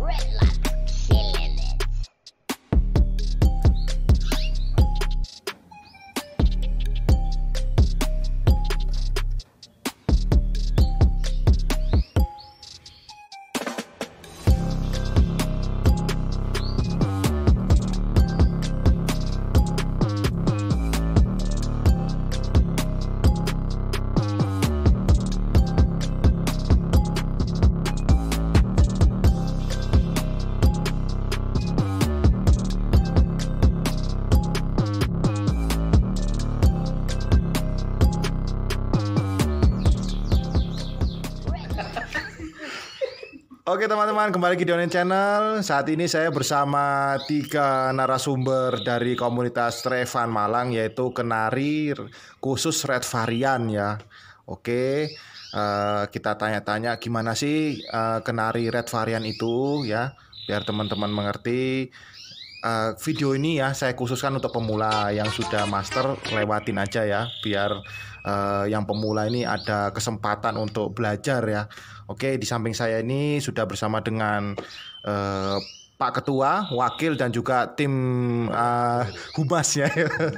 Red light. Oke teman-teman kembali ke Dionin Channel Saat ini saya bersama tiga narasumber dari komunitas Trevan Malang Yaitu Kenari khusus Red Varian ya Oke uh, kita tanya-tanya gimana sih uh, Kenari Red Varian itu ya Biar teman-teman mengerti uh, Video ini ya saya khususkan untuk pemula yang sudah master lewatin aja ya Biar uh, yang pemula ini ada kesempatan untuk belajar ya. Oke, di samping saya ini sudah bersama dengan uh, Pak Ketua, Wakil dan juga tim uh, ya.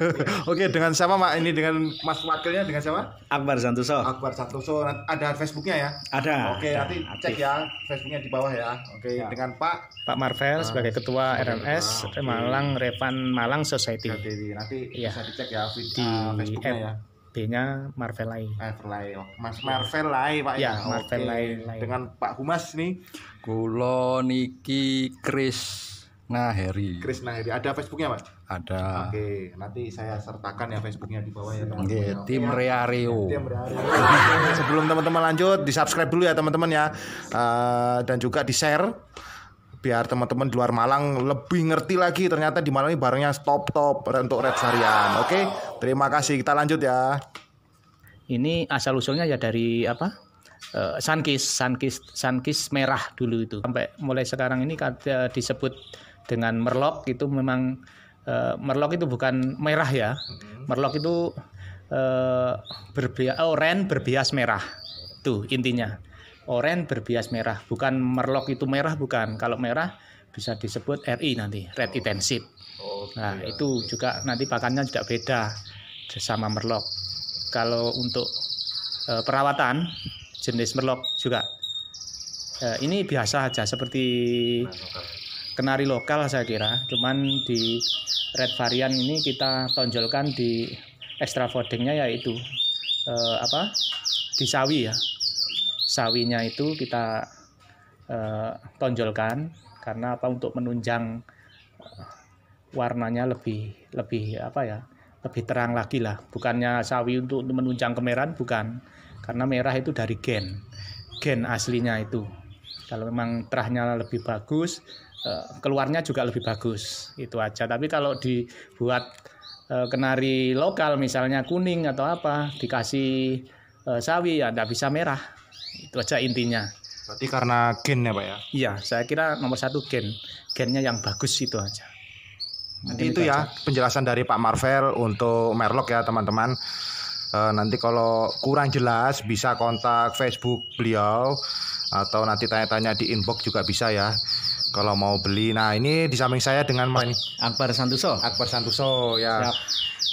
Oke, dengan siapa Pak? Ini dengan Mas Wakilnya dengan siapa? Akbar Santoso. Akbar Santoso. Ada Facebooknya ya? Ada. Oke, ada, nanti cek ya Facebooknya di bawah ya. Oke, ya. dengan Pak Pak Marvel sebagai Ketua RMS Malang Revan Malang Society. Nanti, nanti ya. bisa dicek ya di uh, Facebooknya ya. B-nya Marvel Marvelai. Oh. Mas Marvel Marvelai, Pak ya. ya Marvelai. Lai. Dengan Pak Humas nih. Kulo niki Kris Naheri. Kris Naheri. Ada Facebooknya, Pak? Ada. Oke, nanti saya sertakan ya Facebooknya di bawah ya teman-teman. Oke, tim ya. Reario. Tim Reario. Sebelum teman-teman lanjut, di subscribe dulu ya teman-teman ya, uh, dan juga di share biar teman-teman di luar Malang lebih ngerti lagi ternyata di Malang ini barangnya stop top untuk red Sarian. Oke, okay? terima kasih. Kita lanjut ya. Ini asal usulnya ya dari apa? Eh, Sankis, Sankis, Sankis merah dulu itu sampai mulai sekarang ini kata eh, disebut dengan merlok itu memang eh, merlok itu bukan merah ya, mm-hmm. merlok itu berbias, oh, berbias merah tuh intinya oranye berbias merah, bukan merlok itu merah bukan. Kalau merah bisa disebut RI nanti, red oh. intensive. Oh, nah, itu juga nanti pakannya juga beda sama merlok. Kalau untuk e, perawatan jenis merlok juga e, ini biasa aja seperti kenari lokal saya kira. Cuman di red varian ini kita tonjolkan di extra foodingnya yaitu e, apa? di sawi ya sawinya itu kita eh, tonjolkan karena apa untuk menunjang eh, warnanya lebih lebih apa ya lebih terang lagi lah bukannya sawi untuk menunjang kemerahan bukan karena merah itu dari gen gen aslinya itu kalau memang terahnya lebih bagus eh, keluarnya juga lebih bagus itu aja tapi kalau dibuat eh, kenari lokal misalnya kuning atau apa dikasih sawi ya tidak bisa merah itu aja intinya berarti karena gen ya pak ya iya saya kira nomor satu gen gennya yang bagus itu aja nanti itu, itu ya aja. penjelasan dari Pak Marvel untuk Merlok ya teman-teman e, nanti kalau kurang jelas bisa kontak Facebook beliau atau nanti tanya-tanya di inbox juga bisa ya kalau mau beli. Nah ini di samping saya dengan main. Akbar Santoso. Akbar Santoso ya. Siap.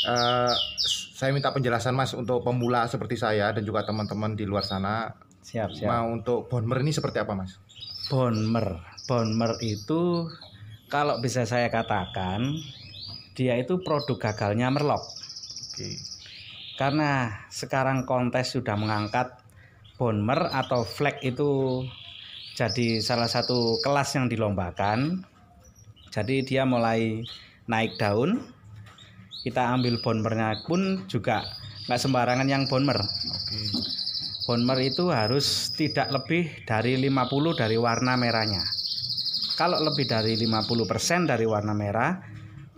Uh, saya minta penjelasan Mas untuk pemula seperti saya dan juga teman-teman di luar sana Siap, siap. Mau untuk Bonmer ini seperti apa, Mas? Bonmer. Bonmer itu kalau bisa saya katakan dia itu produk gagalnya Merlok. Oke. Karena sekarang kontes sudah mengangkat Bonmer atau flag itu jadi salah satu kelas yang dilombakan. Jadi dia mulai naik daun. Kita ambil bonmernya pun juga nggak sembarangan yang bonmer. Bonmer itu harus tidak lebih dari 50 dari warna merahnya. Kalau lebih dari 50% dari warna merah,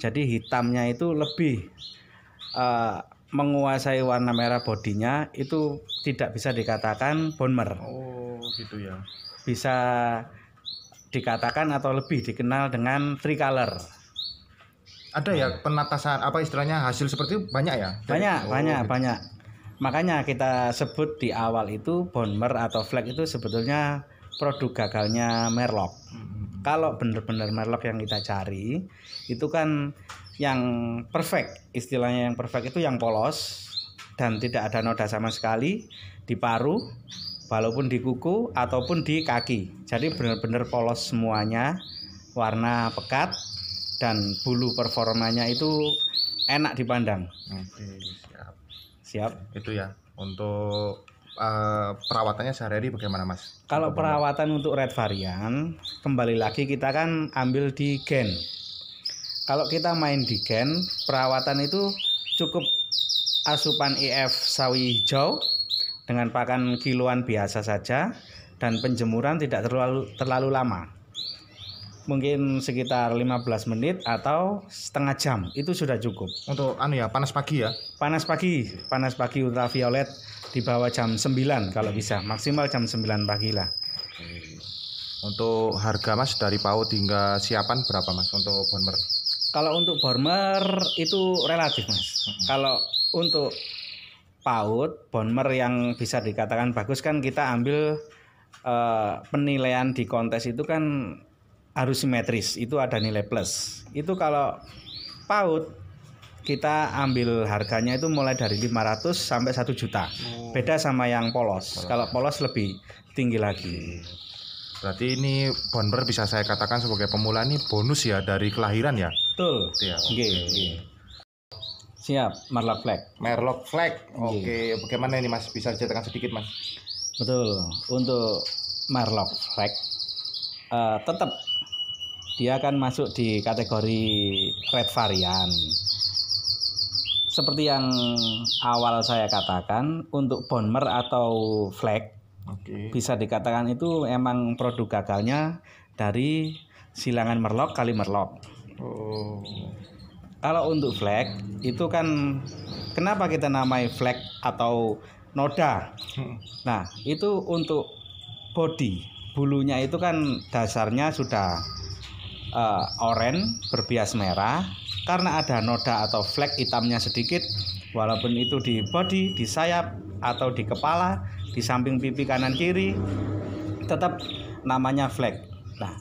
jadi hitamnya itu lebih uh, menguasai warna merah bodinya itu tidak bisa dikatakan bonmer. Oh, gitu ya. Bisa dikatakan atau lebih dikenal dengan tricolor. Ada ya nah. penatasan apa istilahnya hasil seperti itu banyak ya? Banyak, oh, banyak, gitu. banyak. Makanya kita sebut di awal itu Bonmer atau flag itu sebetulnya produk gagalnya merlok. Mm-hmm. Kalau benar-benar merlok yang kita cari, itu kan yang perfect, istilahnya yang perfect itu yang polos dan tidak ada noda sama sekali di paru, walaupun di kuku ataupun di kaki. Jadi benar-benar polos semuanya, warna pekat dan bulu performanya itu enak dipandang. Oke, Siap. Itu ya untuk uh, perawatannya sehari-hari bagaimana mas? Kalau untuk perawatan bangun. untuk red varian kembali lagi kita kan ambil di gen. Kalau kita main di gen perawatan itu cukup asupan IF e sawi hijau dengan pakan kiloan biasa saja dan penjemuran tidak terlalu terlalu lama mungkin sekitar 15 menit atau setengah jam itu sudah cukup. Untuk anu ya, panas pagi ya. Panas pagi, panas pagi ultraviolet di bawah jam 9 kalau bisa, maksimal jam 9 pagi lah. Untuk harga Mas dari PAUD hingga siapan berapa Mas untuk bomber? Kalau untuk bomber itu relatif Mas. Hmm. Kalau untuk PAUD bomber yang bisa dikatakan bagus kan kita ambil Uh, penilaian di kontes itu kan harus simetris itu ada nilai plus itu kalau paut kita ambil harganya itu mulai dari 500 sampai 1 juta oh. beda sama yang polos, polos. kalau polos lebih tinggi lagi Berarti ini bonber bisa saya katakan sebagai pemula ini bonus ya dari kelahiran ya. Betul. Ya. Okay. Okay. Siap, Merlock Flag. Merlock Flag. Oke, okay. bagaimana ini Mas bisa ceritakan sedikit Mas? Betul. Untuk Merlock Flag uh, tetap dia akan masuk di kategori red varian seperti yang awal saya katakan untuk bonmer atau flag okay. bisa dikatakan itu emang produk gagalnya dari silangan merlok kali merlok oh. kalau untuk flag itu kan kenapa kita namai flag atau noda hmm. nah itu untuk body bulunya itu kan dasarnya sudah uh, eh, oren berbias merah karena ada noda atau flek hitamnya sedikit walaupun itu di body, di sayap atau di kepala, di samping pipi kanan kiri tetap namanya flek. Nah,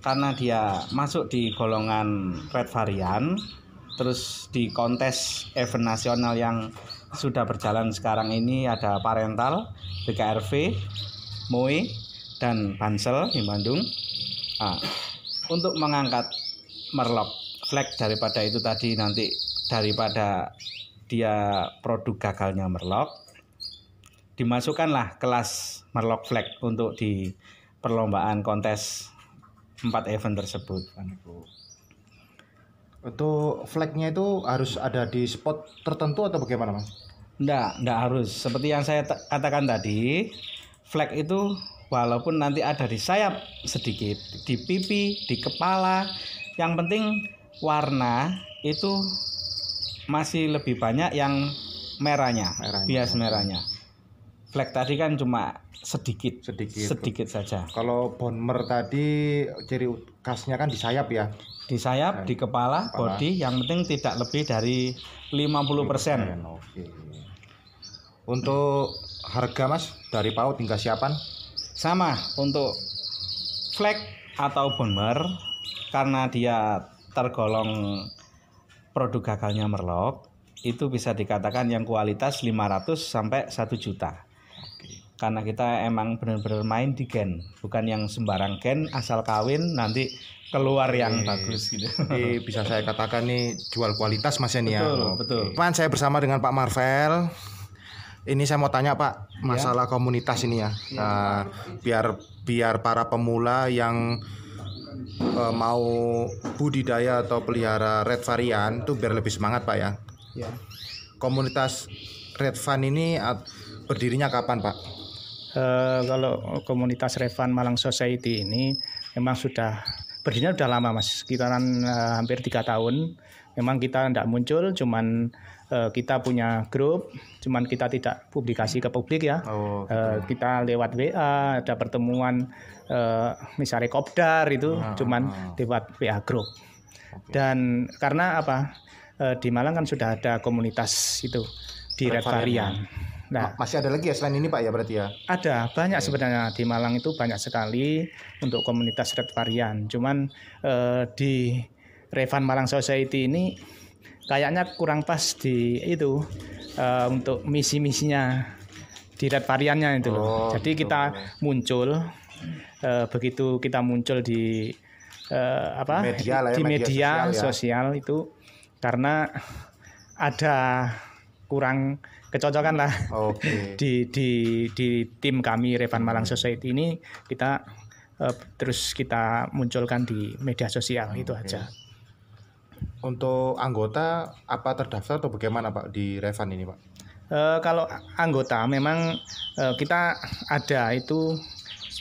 karena dia masuk di golongan red varian terus di kontes event nasional yang sudah berjalan sekarang ini ada parental, BKRV, moe dan Bansel di Bandung. Nah, untuk mengangkat merlok flag daripada itu tadi nanti daripada dia produk gagalnya merlok dimasukkanlah kelas merlok flag untuk di perlombaan kontes empat event tersebut itu flagnya itu harus ada di spot tertentu atau bagaimana mas? Enggak, enggak harus. Seperti yang saya katakan tadi, flag itu walaupun nanti ada di sayap sedikit, di pipi, di kepala. Yang penting warna itu masih lebih banyak yang merahnya, merahnya bias merahnya. Flek tadi kan cuma sedikit, sedikit, sedikit saja. Kalau bonmer tadi ciri khasnya kan di sayap ya. Di sayap, Dan nah, di kepala, kepala, body. Yang penting tidak lebih dari 50%. persen. Untuk harga mas dari PAUD hingga siapan? sama untuk flag atau bomber karena dia tergolong produk gagalnya merlok itu bisa dikatakan yang kualitas 500 sampai 1 juta karena kita emang benar-benar main di gen bukan yang sembarang gen asal kawin nanti keluar yang bagus gitu. Jadi bisa saya katakan nih jual kualitas Mas Enia. Ya. Betul, betul. Pan saya bersama dengan Pak Marvel ini saya mau tanya Pak iya. masalah ya. komunitas ini ya. ya. Nah, biar biar para pemula yang uh, mau budidaya atau pelihara red varian itu biar lebih semangat Pak ya. ya. Komunitas red Van ini berdirinya kapan Pak? Uh, kalau komunitas Red Van Malang Society ini memang sudah perginya udah lama mas sekitaran uh, hampir tiga tahun memang kita tidak muncul cuman uh, kita punya grup cuman kita tidak publikasi ke publik ya oh, uh, kita lewat WA ada pertemuan uh, misalnya kopdar itu ah, cuman ah, ah. lewat WA grup okay. dan karena apa uh, di Malang kan sudah ada komunitas itu di Red Varian. Nah, masih ada lagi ya selain ini Pak ya berarti ya? Ada banyak sebenarnya di Malang itu banyak sekali untuk komunitas red varian Cuman eh, di Revan Malang Society ini kayaknya kurang pas di itu eh, untuk misi-misinya di red variannya itu loh. Oh, Jadi gitu. kita muncul eh, begitu kita muncul di eh, apa media lah ya, di media, media sosial, ya. sosial itu karena ada kurang kecocokan lah okay. di di di tim kami Revan Malang Society ini kita uh, terus kita munculkan di media sosial okay. itu aja. Untuk anggota apa terdaftar atau bagaimana Pak di Revan ini Pak? Uh, kalau anggota memang uh, kita ada itu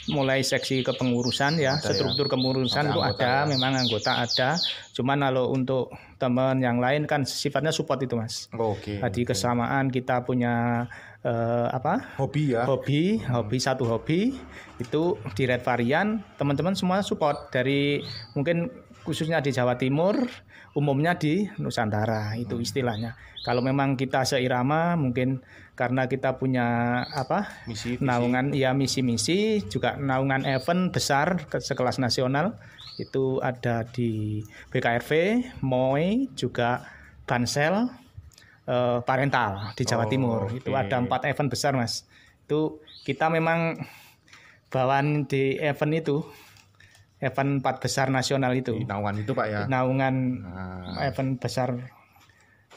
mulai seksi kepengurusan ya, ada ya. struktur ya. kepengurusan ada itu ada, ya. memang anggota ada. Cuman kalau untuk teman yang lain kan sifatnya support itu mas. Oke. Okay, Tadi okay. kesamaan kita punya uh, apa? Hobi ya. Hobi, hmm. hobi satu hobi itu di red varian teman-teman semua support dari mungkin khususnya di Jawa Timur, umumnya di Nusantara itu hmm. istilahnya. Kalau memang kita seirama mungkin karena kita punya apa? Misi, misi. naungan ya misi-misi juga naungan event besar sekelas nasional itu ada di BKRV, MOI juga Bansel eh, Parental di Jawa oh, Timur. Okay. Itu ada empat event besar, Mas. Itu kita memang bawaan di event itu event empat besar nasional itu. Di naungan itu pak ya. Naungan nah. event besar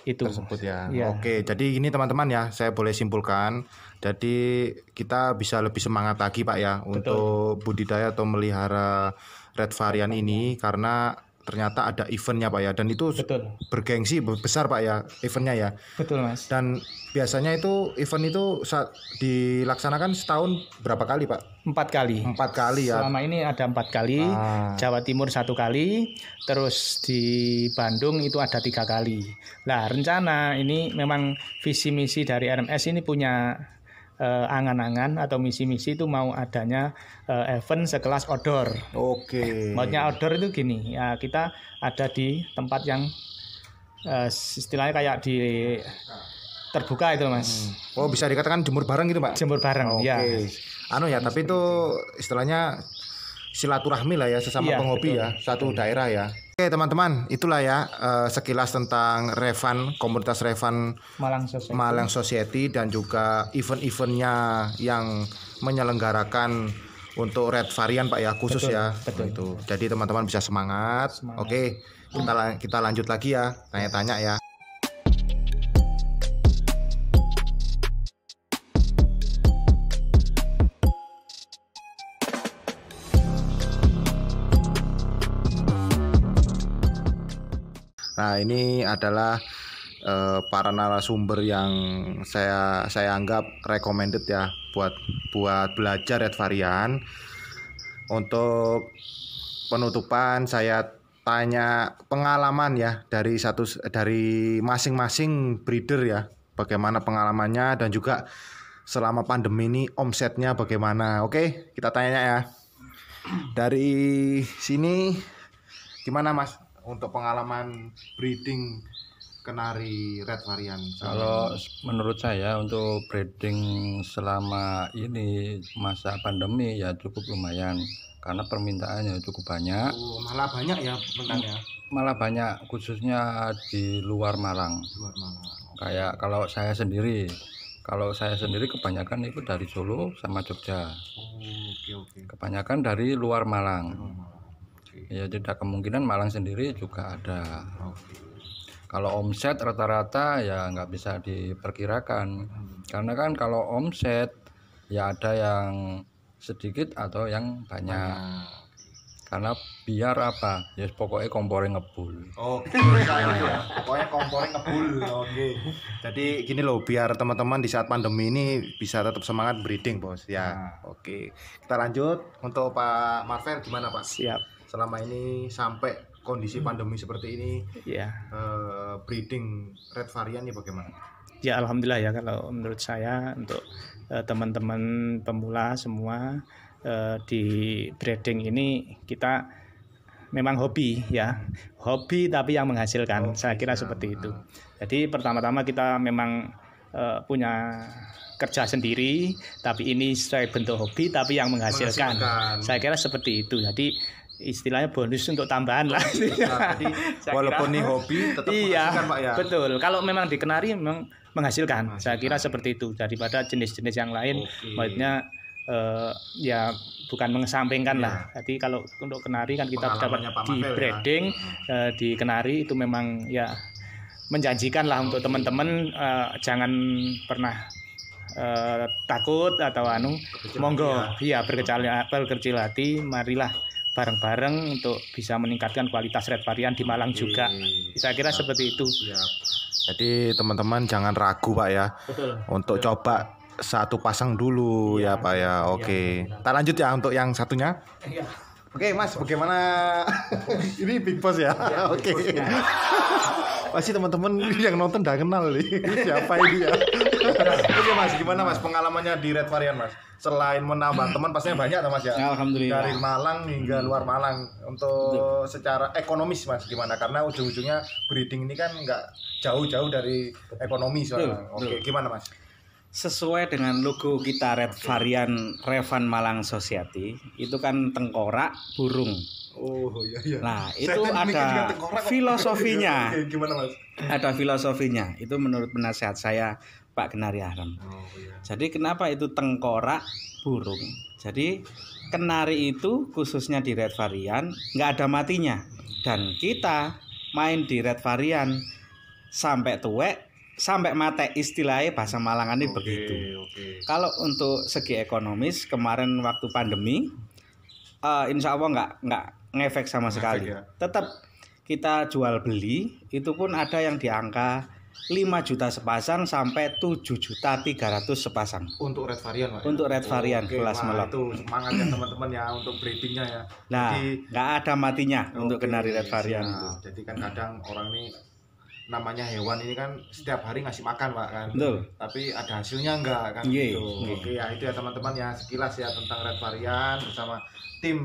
itu tersebut ya. ya. Oke, jadi ini teman-teman ya, saya boleh simpulkan. Jadi kita bisa lebih semangat lagi Pak ya Betul. untuk budidaya atau melihara red varian ini karena ternyata ada eventnya pak ya dan itu Betul. bergengsi besar pak ya eventnya ya. Betul mas. Dan biasanya itu event itu saat dilaksanakan setahun berapa kali pak? Empat kali. Empat kali ya. Selama ini ada empat kali. Ah. Jawa Timur satu kali, terus di Bandung itu ada tiga kali. Nah rencana ini memang visi misi dari RMS ini punya Eh, angan-angan uh, atau misi-misi itu mau adanya eh, event sekelas outdoor. Oke. Okay. Maksudnya outdoor itu gini, ya kita ada di tempat yang eh, istilahnya kayak di terbuka itu mas. Hmm. Oh bisa dikatakan jemur bareng gitu pak? Jemur bareng, Oke. Okay. ya. Anu ya, tapi itu istilahnya silaturahmi lah ya sesama ya, penghobi betul. ya satu daerah ya Oke teman-teman, itulah ya uh, sekilas tentang Revan, komunitas Revan Malang Society, Malang Society dan juga event-eventnya yang menyelenggarakan untuk red varian Pak ya khusus betul, ya. Betul. Itu. Jadi teman-teman bisa semangat. semangat. Oke, kita kita lanjut lagi ya, tanya-tanya ya. Nah, ini adalah uh, para narasumber yang saya saya anggap recommended ya buat buat belajar red varian. Untuk penutupan saya tanya pengalaman ya dari satu dari masing-masing breeder ya. Bagaimana pengalamannya dan juga selama pandemi ini omsetnya bagaimana? Oke, kita tanya ya. Dari sini gimana Mas? untuk pengalaman breeding kenari red varian? Kalau menurut saya untuk breeding selama ini masa pandemi ya cukup lumayan karena permintaannya cukup banyak. Oh, malah banyak ya permintaannya. Malah banyak khususnya di luar Malang. luar Malang. Kayak kalau saya sendiri kalau saya sendiri kebanyakan itu dari Solo sama Jogja. Oh, okay, Okay. Kebanyakan dari luar Malang. Luar Malang ya tidak kemungkinan Malang sendiri juga ada okay. kalau omset rata-rata ya nggak bisa diperkirakan hmm. karena kan kalau omset ya ada yang sedikit atau yang banyak, Hmm. karena biar apa ya yes, pokoknya kompornya ngebul oke okay, ya. pokoknya kompornya ngebul oke okay. jadi gini loh biar teman-teman di saat pandemi ini bisa tetap semangat breeding bos ya nah. oke okay. kita lanjut untuk Pak Marvel gimana Pak siap selama ini sampai kondisi hmm. pandemi seperti ini yeah. Iya. uh, breeding red varian ini bagaimana? Ya alhamdulillah ya kalau menurut saya untuk eh, teman-teman uh, pemula semua uh, di breeding ini kita memang hobi ya hobi tapi yang menghasilkan oh, saya kira ya. seperti itu. Hmm. Jadi pertama-tama kita memang uh, punya kerja sendiri tapi ini saya bentuk hobi tapi yang menghasilkan. menghasilkan. Saya kira seperti itu. Jadi istilahnya bonus untuk tambahan lah. Nah, jadi, walaupun ini hobi tetap iya, Pak ya. Betul. Kalau memang dikenari memang menghasilkan. menghasilkan. Saya kira seperti itu daripada jenis-jenis yang lain okay. maksudnya uh, ya bukan mengesampingkan yeah. lah. Jadi kalau untuk kenari kan kita dapat di breeding ya. uh, eh, di kenari itu memang ya menjanjikan lah okay. untuk teman-teman uh, jangan pernah Uh, takut atau anu monggo ya. iya ya berkecil, berkecil hati marilah bareng-bareng untuk bisa meningkatkan kualitas red varian di Malang juga. Saya kira Siap. seperti itu. Siap. Jadi teman-teman jangan ragu Pak ya Betul. untuk Betul. coba satu pasang dulu ya, ya Pak ya. Iya, Oke. Okay. Ya, Kita lanjut ya untuk yang satunya. Ya. Oke okay, Mas, bagaimana ini Big Boss ya? Iya, ya Oke. Okay. Pasti teman-teman yang nonton udah kenal nih siapa ini ya. Oke mas, gimana mas pengalamannya di Red Varian mas? Selain menambah teman pastinya banyak mas ya. Alhamdulillah. Dari Malang hingga hmm. luar Malang untuk secara ekonomis mas gimana? Karena ujung-ujungnya breeding ini kan nggak jauh-jauh dari ekonomi soalnya. Oke gimana mas? Sesuai dengan logo kita Red Varian Revan Malang Society itu kan tengkorak burung. Oh iya iya. Nah itu Saya kan ada filosofinya. Gimana mas? Ada filosofinya. Itu menurut penasehat saya Pak Kenari Arem. Oh, iya. Jadi kenapa itu tengkorak burung? Jadi kenari itu khususnya di red varian nggak ada matinya dan kita main di red varian sampai tuwek sampai mate istilahnya bahasa malang ini begitu. Okay. Kalau untuk segi ekonomis kemarin waktu pandemi, uh, insya Allah nggak nggak ngefek sama sekali. Ya. Tetap kita jual beli itu pun ada yang di angka 5 juta sepasang sampai 7 juta 300 sepasang. Untuk red varian, Pak. Ya? Untuk red oh, varian okay, kelas melon. Itu semangat ya teman-teman ya untuk breedingnya ya. Nah, nggak ada matinya okay, untuk kenari red varian nah, itu. Jadi kan kadang orang ini namanya hewan ini kan setiap hari ngasih makan, Pak kan. Betul. Tapi ada hasilnya enggak kan yeah, gitu. Iya. Oke, okay, ya itu ya teman-teman ya sekilas ya tentang red varian bersama tim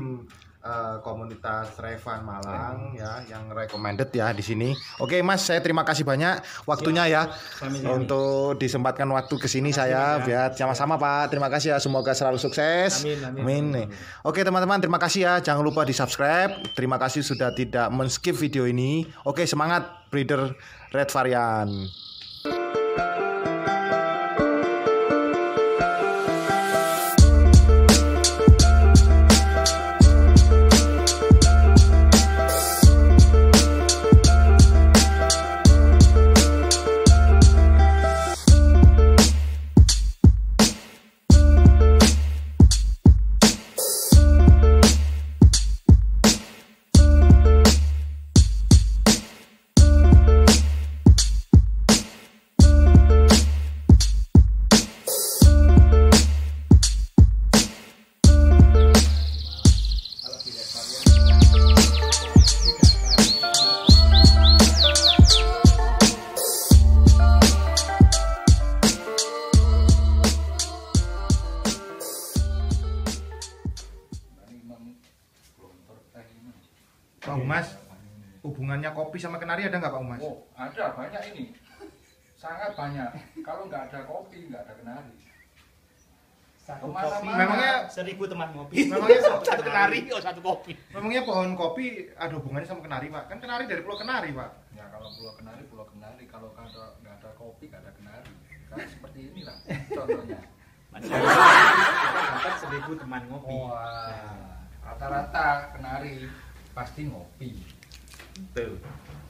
Eh, komunitas Revan Malang hmm. ya yang recommended ya di sini. Oke Mas, saya terima kasih banyak waktunya iya, ya, ya untuk disempatkan waktu ke sini saya ya. biar sama-sama iya. Pak. Terima kasih ya, semoga selalu sukses. Amin. amin, amin. amin. Oke teman-teman, terima kasih ya. Jangan lupa di subscribe. Terima kasih sudah tidak men-skip video ini. Oke semangat breeder Red Varian. Pak umas, hubungannya kopi sama kenari ada nggak Pak umas? Oh, ada banyak ini, sangat banyak. Kalau nggak ada kopi nggak ada kenari. Satu kopi, memangnya seribu teman kopi. Memangnya satu, satu kenari, oh satu kopi. Memangnya pohon kopi ada hubungannya sama kenari Pak? Kan kenari dari Pulau Kenari Pak. Ya kalau Pulau Kenari, Pulau Kenari. Kalau nggak ada kopi nggak ada kenari. Kan seperti inilah contohnya. Dapat seribu teman ngopi. rata nah. rata-rata kenari pasti ngopi. tuh